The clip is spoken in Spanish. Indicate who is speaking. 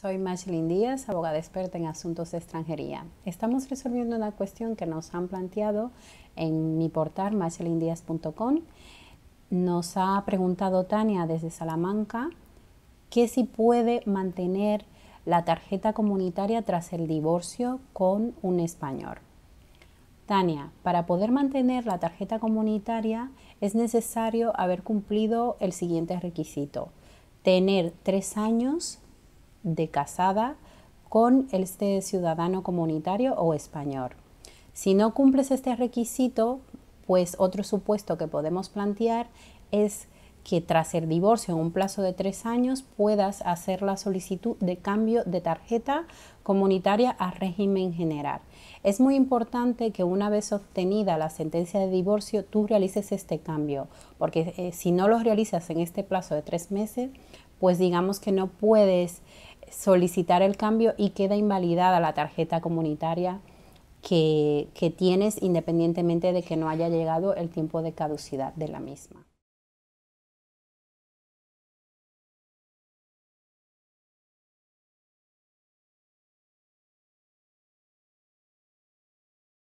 Speaker 1: Soy Machlin Díaz, abogada experta en asuntos de extranjería. Estamos resolviendo una cuestión que nos han planteado en mi portal machlindíaz.com. Nos ha preguntado Tania desde Salamanca que si puede mantener la tarjeta comunitaria tras el divorcio con un español. Tania, para poder mantener la tarjeta comunitaria es necesario haber cumplido el siguiente requisito. Tener tres años de casada con este ciudadano comunitario o español. Si no cumples este requisito, pues otro supuesto que podemos plantear es que tras el divorcio en un plazo de tres años puedas hacer la solicitud de cambio de tarjeta comunitaria a régimen general. Es muy importante que una vez obtenida la sentencia de divorcio tú realices este cambio, porque eh, si no lo realizas en este plazo de tres meses, pues digamos que no puedes solicitar el cambio y queda invalidada la tarjeta comunitaria que, que tienes independientemente de que no haya llegado el tiempo de caducidad de la misma.